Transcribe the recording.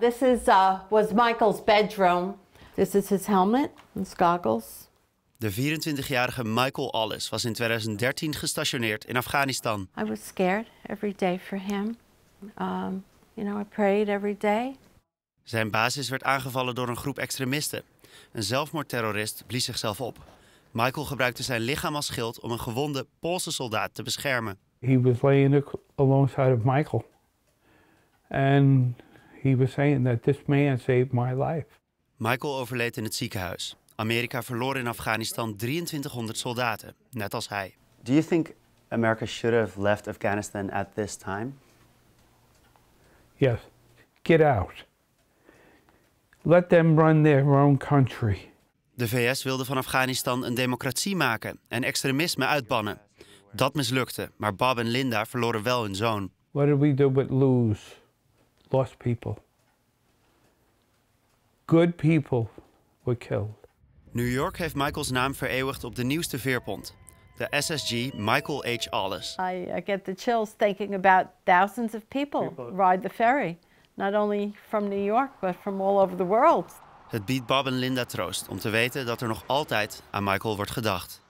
This is, uh, was Michael's bedroom. This is his helmet, his goggles. De 24-jarige Michael Alles was in 2013 gestationeerd in Afghanistan. I was scared every day for him. Um, you know, I prayed every day. Zijn basis werd aangevallen door een groep extremisten. Een zelfmoordterrorist blies zichzelf op. Michael gebruikte zijn lichaam als schild om een gewonde Poolse soldaat te beschermen. He was laying alongside of Michael. And he was saying that this man saved my life. Michael overleed in het ziekenhuis. Amerika verloor in Afghanistan 2300 soldaten, net als hij. Do you think America should have left Afghanistan at this time? Yes. Get out. Let them run their own country. De VS wilde van Afghanistan een democratie maken en extremisme uitbannen. Dat mislukte, maar Bob en Linda verloren wel hun zoon. What did we do but lose? lost people. Good people were killed. New York heeft Michael's naam vereeuwigd op de nieuwste veerpont. De SSG Michael H. Alles. I, I get the chills thinking about thousands of people, ride the ferry. Not only from New York, but from all over the world. Het biedt Bob en Linda troost om te weten dat er nog altijd aan Michael wordt gedacht.